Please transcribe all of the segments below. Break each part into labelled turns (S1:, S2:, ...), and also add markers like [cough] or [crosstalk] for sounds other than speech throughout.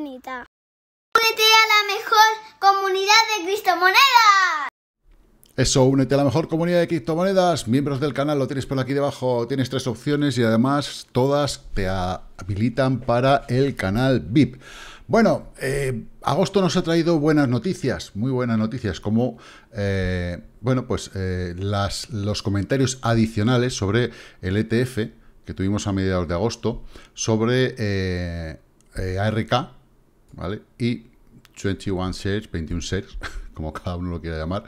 S1: Únete a la mejor comunidad de criptomonedas! Eso, únete a la mejor comunidad de criptomonedas. Miembros del canal, lo tienes por aquí debajo. Tienes tres opciones y además todas te habilitan para el canal VIP. Bueno, eh, agosto nos ha traído buenas noticias, muy buenas noticias, como eh, bueno, pues eh, las, los comentarios adicionales sobre el ETF que tuvimos a mediados de agosto, sobre ARK, ¿vale? Y 21 shares, 21 shares, [laughs] como cada uno lo quiera llamar.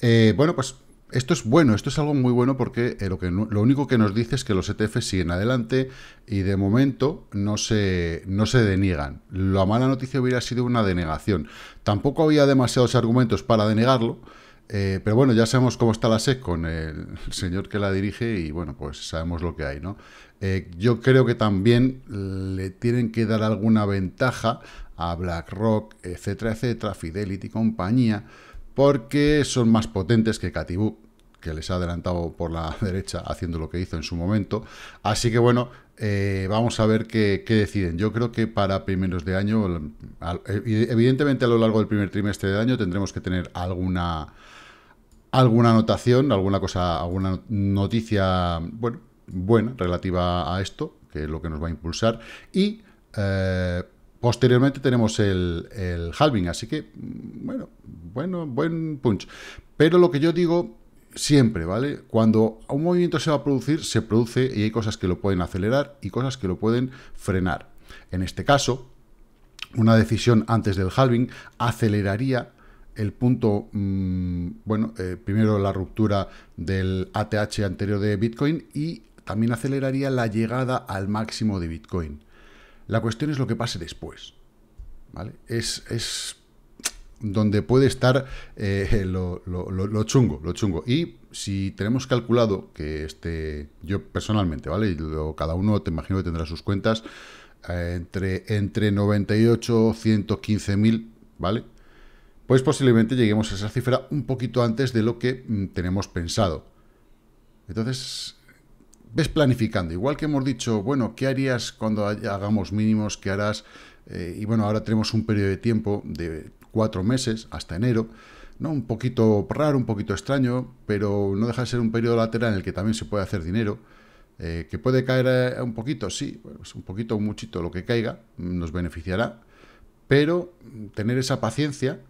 S1: Eh, bueno, pues esto es bueno, esto es algo muy bueno porque eh, lo, que, lo único que nos dice es que los ETF siguen adelante y de momento no se, no se deniegan. La mala noticia hubiera sido una denegación. Tampoco había demasiados argumentos para denegarlo, eh, pero bueno, ya sabemos cómo está la SEC con el señor que la dirige y bueno, pues sabemos lo que hay, ¿no? yo creo que también le tienen que dar alguna ventaja a BlackRock, etcétera, etcétera, Fidelity compañía, porque son más potentes que Catibú, que les ha adelantado por la [laughs] derecha haciendo lo que hizo en su momento. Así que bueno, eh, vamos a ver qué, deciden. Yo creo que para primeros de año, eh, evidentemente a lo largo del primer trimestre de año tendremos que tener alguna alguna anotación, alguna cosa, alguna noticia, bueno, buena relativa a esto, que es lo que nos va a impulsar y eh, Posteriormente tenemos el, halving, así que, mm, bueno, bueno, buen punch. Pero lo que yo digo siempre, ¿vale? Cuando un movimiento se va a producir, se produce y hay cosas que lo pueden acelerar y cosas que lo pueden frenar. En este caso, una decisión antes del halving aceleraría el punto, mm, bueno, eh, primero la ruptura del ATH anterior de Bitcoin y también aceleraría la llegada al máximo de Bitcoin. La cuestión es lo que pase después. ¿vale? Es, donde puede estar eh, lo, chungo, lo chungo. Y si tenemos calculado que este, yo personalmente, ¿vale? Y cada uno te imagino que tendrá sus cuentas, eh, entre, entre 98, 115 mil, ¿vale? Pues posiblemente lleguemos a esa cifra un poquito antes de lo que mm, tenemos pensado. Entonces, ves planificando. Igual que hemos dicho, bueno, ¿qué harías cuando hagamos mínimos? ¿Qué harás? Eh, y bueno, ahora tenemos un periodo de tiempo de cuatro meses hasta enero, ¿no? Un poquito raro, un poquito extraño, pero no deja de ser un periodo lateral en el que también se puede hacer dinero. Eh, ¿Que puede caer eh, un poquito? Sí, pues un poquito, un muchito, lo que caiga mm, nos beneficiará. Pero mm, tener esa paciencia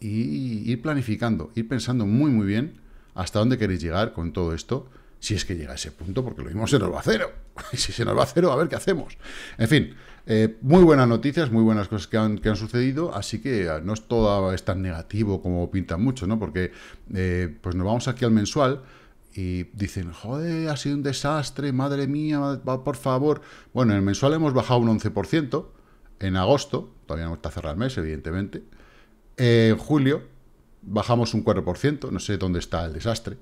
S1: y ir planificando, ir pensando muy, muy bien hasta dónde queréis llegar con todo esto si es que llega a ese punto, porque lo mismo se nos va a cero. [laughs] Y si se nos va a cero, a ver qué hacemos. En fin, eh, muy buenas noticias, muy buenas cosas que han, sucedido, así que ah, no es todo tan negativo como pintan mucho, ¿no? Porque eh, pues nos vamos aquí al mensual y dicen, joder, ha sido un desastre, madre mía, por favor. Bueno, en el mensual hemos bajado un 11%, en agosto, todavía no está cerrado el mes, evidentemente, en julio bajamos un 4%, no sé dónde está el desastre,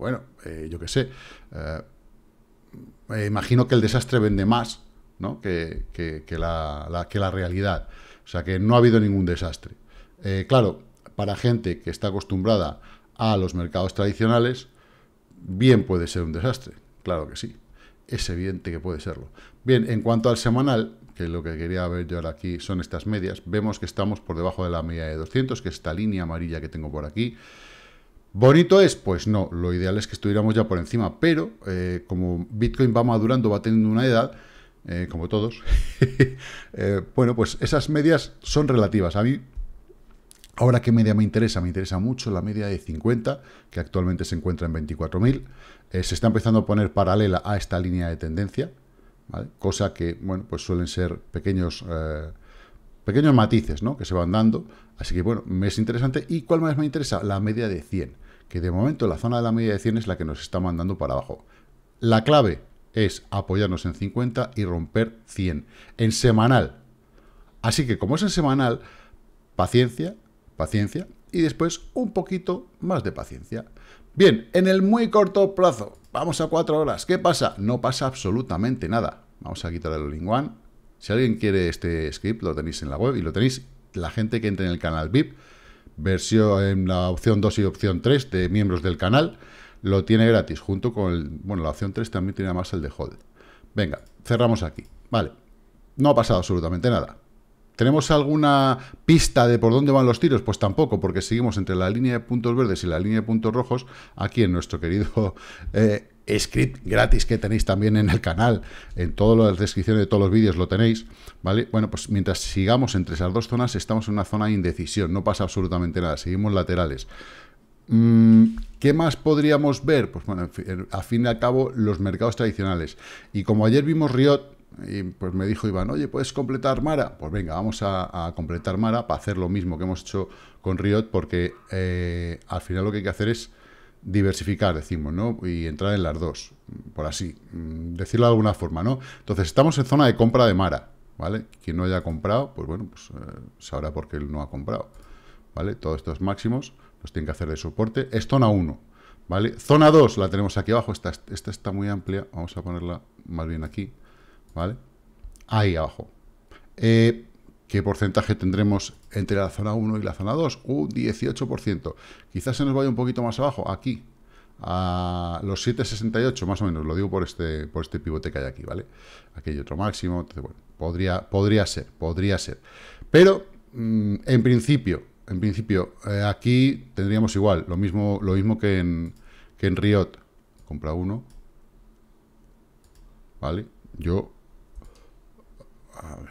S1: bueno, eh, yo qué sé. Eh, imagino que el desastre vende más ¿no? que, la, que, la, realidad. O sea que no ha habido ningún desastre. Eh, claro, para gente que está acostumbrada a los mercados tradicionales, bien puede ser un desastre. Claro que sí. Es evidente que puede serlo. Bien, en cuanto al semanal, que lo que quería ver yo ahora aquí son estas medias, vemos que estamos por debajo de la media de 200, que es esta línea amarilla que tengo por aquí. ¿Bonito es? Pues no, lo ideal es que estuviéramos ya por encima, pero eh, como Bitcoin va madurando, va teniendo una edad, eh, como todos, [laughs] eh, bueno, pues esas medias son relativas. A mí, ahora qué media me interesa, me interesa mucho la media de 50, que actualmente se encuentra en 24.000, se está empezando a poner paralela a esta línea de tendencia, cosa que, bueno, pues suelen ser pequeños pequeños matices ¿no? que se van dando. Así que bueno, me es interesante. ¿Y cuál más me interesa? La media de 100, que de momento la zona de la media de 100 es la que nos está mandando para abajo. La clave es apoyarnos en 50 y romper 100 en semanal. Así que como es en semanal, paciencia, paciencia y después un poquito más de paciencia. Bien, en el muy corto plazo, vamos a 4 horas. ¿Qué pasa? No pasa absolutamente nada. Vamos a quitar el One. Si alguien quiere este script, lo tenéis en la web y lo tenéis la gente que entre en el canal VIP, versión en la opción 2 y opción 3 de miembros del canal, lo tiene gratis, junto con bueno, la opción 3 también tiene además el de hold. Venga, cerramos aquí. Vale, no ha pasado absolutamente nada. ¿Tenemos alguna pista de por dónde van los tiros? Pues tampoco, porque seguimos entre la línea de puntos verdes y la línea de puntos rojos, aquí en nuestro querido [laughs] eh, script gratis que tenéis también en el canal, en todas las descripciones de todos los vídeos lo tenéis, ¿vale? Bueno, pues mientras sigamos entre esas dos zonas, estamos en una zona de indecisión, no pasa absolutamente nada, seguimos laterales. Mm, ¿Qué más podríamos ver? Pues bueno, a fin de cabo, los mercados tradicionales. Y como ayer vimos Riot, y pues me dijo Iván, oye, ¿puedes completar Mara? Pues venga, vamos a, completar Mara para hacer lo mismo que hemos hecho con Riot, porque eh, al final lo que hay que hacer es diversificar, decimos, ¿no? Y entrar en las dos, por así mm, decirlo de alguna forma, ¿no? Entonces, estamos en zona de compra de Mara, ¿vale? Quien no haya comprado, pues bueno, pues eh, sabrá por qué él no ha comprado, ¿vale? Todos estos máximos los tienen que hacer de soporte. Es zona 1, ¿vale? Zona 2 la tenemos aquí abajo, esta, esta está muy amplia, vamos a ponerla más bien aquí, ¿vale? Ahí abajo. Eh, ¿Qué porcentaje tendremos entre la zona 1 y la zona 2? Un 18%. Quizás se nos vaya un poquito más abajo, aquí, a los 7,68 más o menos, lo digo por este, por este pivote que hay aquí, ¿vale? Aquí hay otro máximo, podría, podría ser, podría ser. Pero, mm, en principio, en principio, eh, aquí tendríamos igual, lo mismo, lo mismo que, en, en Riot. Compra uno, ¿vale? Yo, a ver,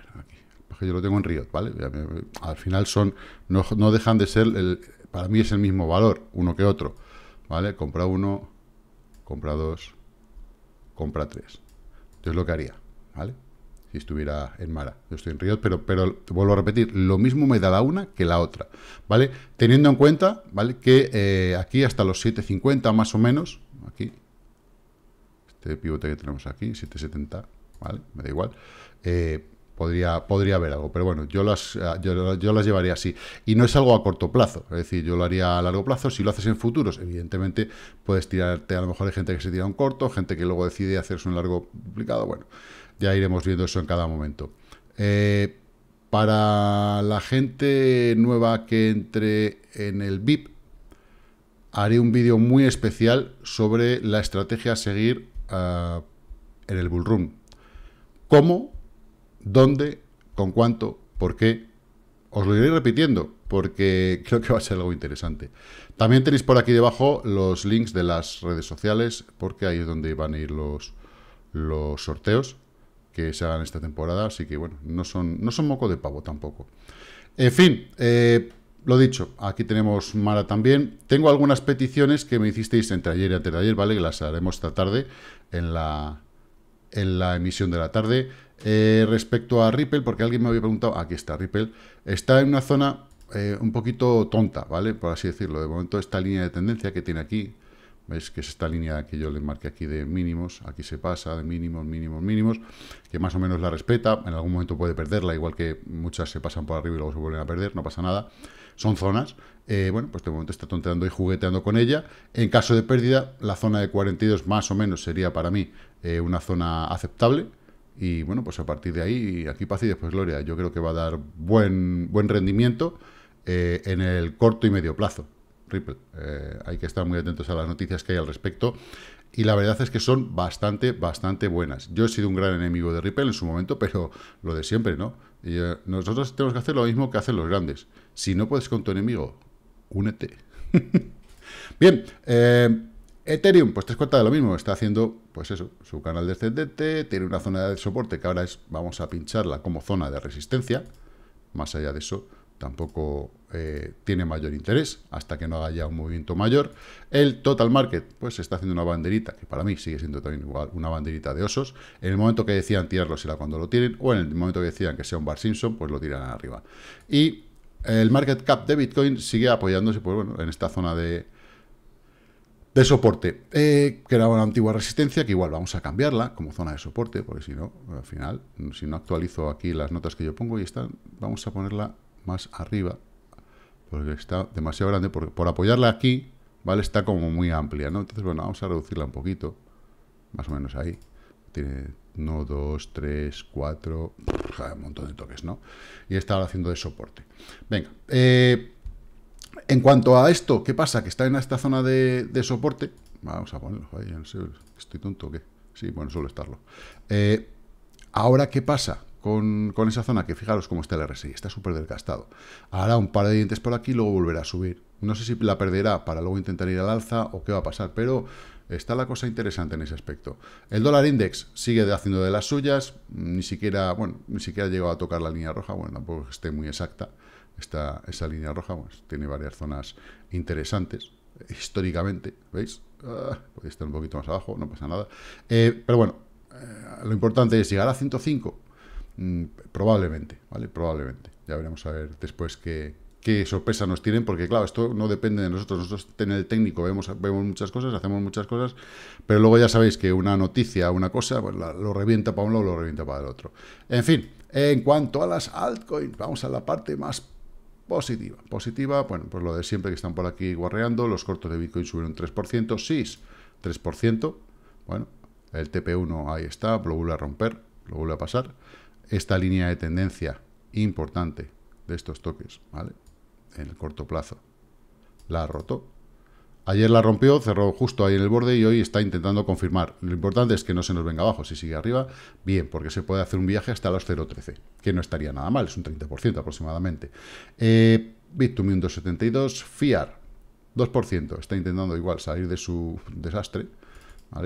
S1: que yo lo tengo en Riot, ¿vale? Al final son, no, dejan de ser, el, para mí es el mismo valor, uno que otro, ¿vale? Compra uno, compra dos, compra tres. Entonces, lo que haría, ¿vale? Si estuviera en Mara, yo estoy en Riot, pero, pero vuelvo a repetir, lo mismo me da la una que la otra, ¿vale? Teniendo en cuenta, ¿vale? Que eh, aquí hasta los 7.50 más o menos, aquí, este pivote que tenemos aquí, 7.70, ¿vale? Me da igual. Eh, podría, haber algo, pero bueno, yo las, ah, yo, las llevaría así. Y no es algo a corto plazo, es decir, yo lo haría a largo plazo. Si lo haces en futuros, evidentemente puedes tirarte, a lo mejor hay gente que se tira un corto, gente que luego decide hacerse un largo complicado, bueno, ya iremos viendo eso en cada momento. Eh, para la gente nueva que entre en el VIP, haré un vídeo muy especial sobre la estrategia a seguir ah, en el bullrun. ¿Cómo? dónde, con cuánto, por qué. Os lo iré repitiendo porque [laughs] creo que va a ser algo interesante. También tenéis por aquí debajo los links de las redes sociales porque ahí es donde van a ir los, los sorteos que se hagan esta temporada. Así que bueno, no son, no son moco de pavo tampoco. En fin, eh, lo dicho, aquí tenemos Mara también. Tengo algunas peticiones que me hicisteis entre ayer y antes de ayer, ¿vale? Que las haremos esta tarde en la, en la emisión de la tarde. Eh, respecto a Ripple, porque alguien me había preguntado, aquí está Ripple, está en una zona eh, un poquito tonta, ¿vale? Por así decirlo. De momento esta línea de tendencia que tiene aquí, veis que es esta línea que yo le marqué aquí de mínimos, aquí se pasa de mínimos, mínimos, mínimos, que más o menos la respeta, en algún momento puede perderla, igual que muchas se pasan por arriba y luego se vuelven a perder, no pasa nada. Son zonas, eh, bueno, pues de momento está tonteando y jugueteando con ella. En caso de pérdida, la zona de 42 más o menos sería para mí una zona aceptable, y bueno, pues a partir de ahí, aquí paz y después gloria. Yo creo que va a dar buen, buen rendimiento eh, en el corto y medio plazo. Ripple. Eh, hay que estar muy atentos a las noticias que hay al respecto. Y la verdad es que son bastante, bastante buenas. Yo he sido un gran enemigo de Ripple en su momento, [laughs] pero lo de siempre, ¿no? Y, eh, nosotros tenemos que hacer lo mismo que hacen los grandes. Si no puedes con tu enemigo, únete. [laughs] Bien, Ethereum, pues te cuenta de lo mismo, está haciendo, pues eso, su canal descendente, tiene una zona de soporte que ahora es, vamos a pincharla como zona de resistencia, más allá de eso, tampoco eh, tiene mayor interés, hasta que no haya un movimiento mayor. El total market, pues está haciendo una banderita, que para mí sigue siendo también igual una banderita de osos, en el momento que decían tirarlo será cuando lo tienen, o en el momento que decían que sea un Bar Simpson, pues lo tiran arriba. Y el market cap de Bitcoin sigue apoyándose, pues bueno, en esta zona de de soporte, que era una antigua resistencia, que igual vamos a cambiarla como zona de soporte, porque si no, al final, si no actualizo aquí las notas que yo pongo y están, vamos a ponerla más arriba, porque está demasiado grande, porque por apoyarla aquí, ¿vale? Está como muy amplia, ¿no? Entonces, bueno, vamos a reducirla un poquito, más o menos ahí. Tiene 1, 2, 3, 4, un montón de toques, ¿no? Y estaba haciendo de soporte. Venga, eh, en cuanto a esto, ¿qué pasa? Que está en esta zona de, soporte. Vamos a ponerlo. Ahí, no sé, ¿Estoy tonto o qué? Sí, bueno, suele estarlo. Eh, ahora, ¿qué pasa? Con, esa zona que fijaros cómo está el RSI, está súper desgastado. Hará un par de dientes por aquí y luego volverá a subir. No sé si la perderá para luego intentar ir al alza o qué va a pasar, pero está la cosa interesante en ese aspecto. El dólar index sigue haciendo de las suyas, ni siquiera, bueno, ni siquiera ha llegado a tocar la línea roja, bueno, tampoco esté muy exacta. Esta, esa línea roja pues, tiene varias zonas interesantes históricamente, ¿veis? puede ah, estar un poquito más abajo, no pasa nada. Eh, pero bueno, eh, lo importante es llegar a 105, mm, probablemente, ¿vale? Probablemente. Ya veremos a ver después qué, qué sorpresa nos tienen, porque claro, esto no depende de nosotros, nosotros en el técnico vemos, vemos muchas cosas, hacemos muchas cosas, pero luego ya sabéis que una noticia, una cosa, pues lo revienta para un lado, lo revienta para el otro. En fin, en cuanto a las altcoins, vamos a la parte más Positiva. Positiva, bueno, pues lo de siempre que están por aquí guarreando. Los cortos de Bitcoin subieron 3%. SIS, 3%. Bueno, el TP1 ahí está, lo vuelve a romper, lo vuelve a pasar. Esta línea de tendencia importante de estos toques, ¿vale? En el corto plazo. La roto. Ayer la rompió, cerró justo ahí en el borde y hoy está intentando confirmar. Lo importante es que no se nos venga abajo. Si sigue arriba, bien, porque se puede hacer un viaje hasta los 0.13, que no estaría nada mal, es un 30% aproximadamente. Eh, 2 2.72, FIAR 2%, está intentando igual salir de su desastre,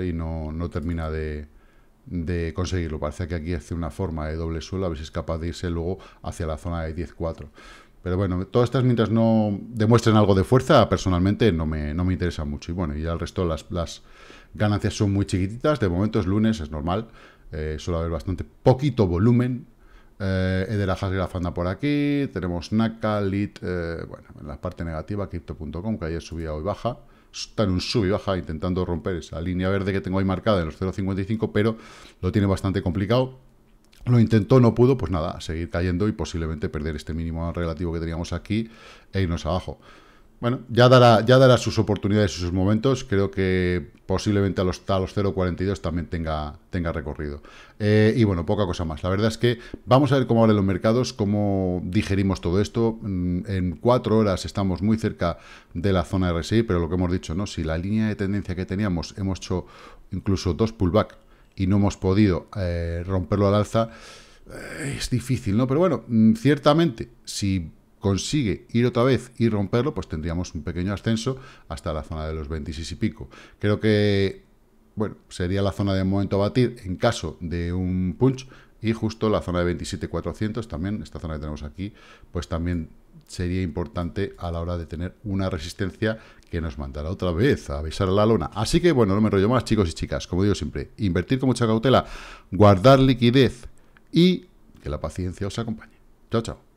S1: Y no, no termina de, de conseguirlo. Parece que aquí hace una forma de doble suelo, a ver si es capaz de irse luego hacia la zona de 10.4. Pero bueno, todas estas mientras no demuestren algo de fuerza, personalmente no me, no me interesa mucho. Y bueno, y al resto las, las ganancias son muy chiquititas. De momento es lunes, es normal. Eh, suele haber bastante poquito volumen. Eh, de la fanda por aquí. Tenemos Naka, LIT, eh, bueno, en la parte negativa, Crypto.com, que ayer subía, y baja. Está en un sub y baja intentando romper esa línea verde que tengo ahí marcada en los 0.55, pero lo tiene bastante complicado. Lo intentó, no pudo, pues nada, seguir cayendo y posiblemente perder este mínimo relativo que teníamos aquí e irnos abajo. Bueno, ya dará, ya dará sus oportunidades y sus momentos. Creo que posiblemente a los, 0.42 también tenga, tenga recorrido. Eh, y bueno, poca cosa más. La verdad es que vamos a ver cómo abren los mercados, cómo digerimos todo esto. Mm, en cuatro horas estamos muy cerca de la zona RSI, pero lo que hemos dicho, ¿no? Si la línea de tendencia que teníamos hemos hecho incluso dos pullbacks, y no hemos podido eh, romperlo al alza, eh, es difícil, ¿no? Pero bueno, mm, ciertamente, si consigue ir otra vez y romperlo, pues tendríamos un pequeño ascenso hasta la zona de los 26 y pico. Creo que, bueno, sería la zona de momento a batir en caso de un punch y justo la zona de 27.400 también, esta zona que tenemos aquí, pues también sería importante a la hora de tener una resistencia que nos mandará otra vez a avisar a la lona. Así que, bueno, no me rollo más, chicos y chicas. Como digo siempre, invertir con mucha cautela, guardar liquidez y que la paciencia os acompañe. Chao, chao.